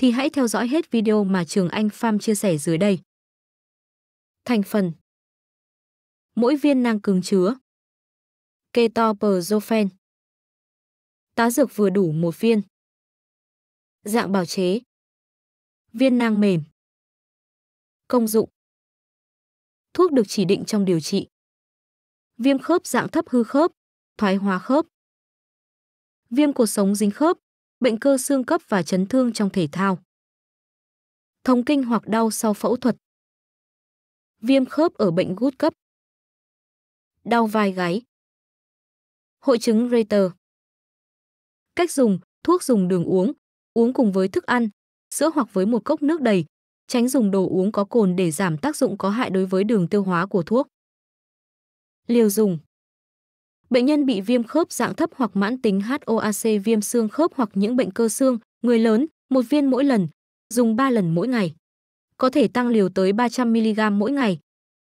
thì hãy theo dõi hết video mà Trường Anh pham chia sẻ dưới đây. Thành phần Mỗi viên nang cứng chứa Ketoprofen Tá dược vừa đủ một viên Dạng bào chế Viên nang mềm Công dụng Thuốc được chỉ định trong điều trị Viêm khớp dạng thấp hư khớp, thoái hóa khớp Viêm cột sống dính khớp, bệnh cơ xương cấp và chấn thương trong thể thao. Thống kinh hoặc đau sau phẫu thuật. Viêm khớp ở bệnh gút cấp. Đau vai gáy. Hội chứng Reiter. Cách dùng, thuốc dùng đường uống, uống cùng với thức ăn, sữa hoặc với một cốc nước đầy, tránh dùng đồ uống có cồn để giảm tác dụng có hại đối với đường tiêu hóa của thuốc. Liều dùng Bệnh nhân bị viêm khớp dạng thấp hoặc mãn tính HOAC viêm xương khớp hoặc những bệnh cơ xương, người lớn, một viên mỗi lần, dùng 3 lần mỗi ngày. Có thể tăng liều tới 300mg mỗi ngày,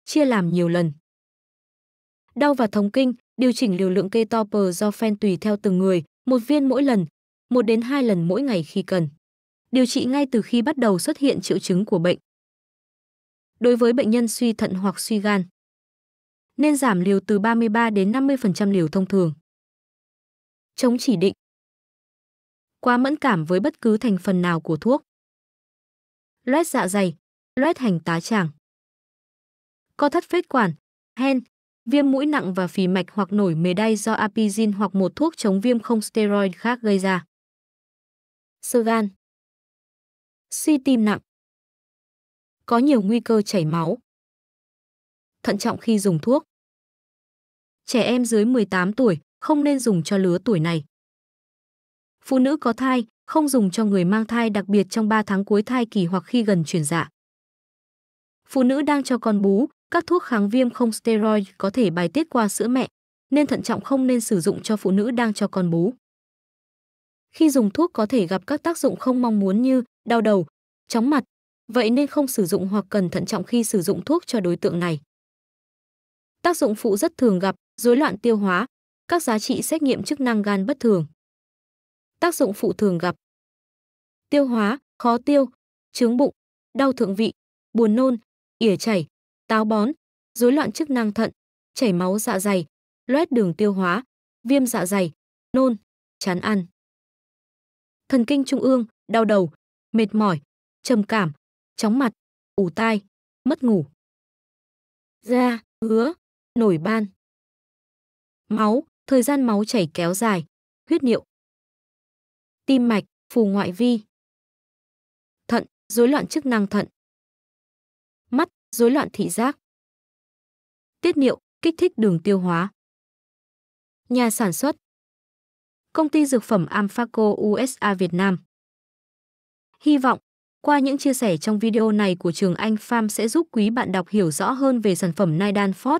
chia làm nhiều lần. Đau và thống kinh, điều chỉnh liều lượng ketoprofen tùy theo từng người, một viên mỗi lần, một đến 2 lần mỗi ngày khi cần. Điều trị ngay từ khi bắt đầu xuất hiện triệu chứng của bệnh. Đối với bệnh nhân suy thận hoặc suy gan, nên giảm liều từ 33 đến 50% liều thông thường. Chống chỉ định Quá mẫn cảm với bất cứ thành phần nào của thuốc. Loét dạ dày, loét hành tá tràng. Co thắt phế quản, hen, viêm mũi nặng và phì mạch hoặc nổi mề đay do apizin hoặc một thuốc chống viêm không steroid khác gây ra. Sơ gan Suy tim nặng Có nhiều nguy cơ chảy máu thận trọng khi dùng thuốc. Trẻ em dưới 18 tuổi không nên dùng cho lứa tuổi này. Phụ nữ có thai không dùng cho người mang thai đặc biệt trong 3 tháng cuối thai kỳ hoặc khi gần chuyển dạ. Phụ nữ đang cho con bú, các thuốc kháng viêm không steroid có thể bài tiết qua sữa mẹ, nên thận trọng không nên sử dụng cho phụ nữ đang cho con bú. Khi dùng thuốc có thể gặp các tác dụng không mong muốn như đau đầu, chóng mặt, vậy nên không sử dụng hoặc cần thận trọng khi sử dụng thuốc cho đối tượng này. Tác dụng phụ rất thường gặp, rối loạn tiêu hóa, các giá trị xét nghiệm chức năng gan bất thường. Tác dụng phụ thường gặp. Tiêu hóa, khó tiêu, chướng bụng, đau thượng vị, buồn nôn, ỉa chảy, táo bón, rối loạn chức năng thận, chảy máu dạ dày, loét đường tiêu hóa, viêm dạ dày, nôn, chán ăn. Thần kinh trung ương, đau đầu, mệt mỏi, trầm cảm, chóng mặt, ủ tai, mất ngủ. Da, ngứa, nổi ban. Máu, thời gian máu chảy kéo dài, huyết niệu. Tim mạch, phù ngoại vi. Thận, rối loạn chức năng thận. Mắt, rối loạn thị giác. Tiết niệu, kích thích đường tiêu hóa. Nhà sản xuất Công ty dược phẩm Amphaco USA Việt Nam Hy vọng, qua những chia sẻ trong video này của trường Anh Pham sẽ giúp quý bạn đọc hiểu rõ hơn về sản phẩm Naidan Ford,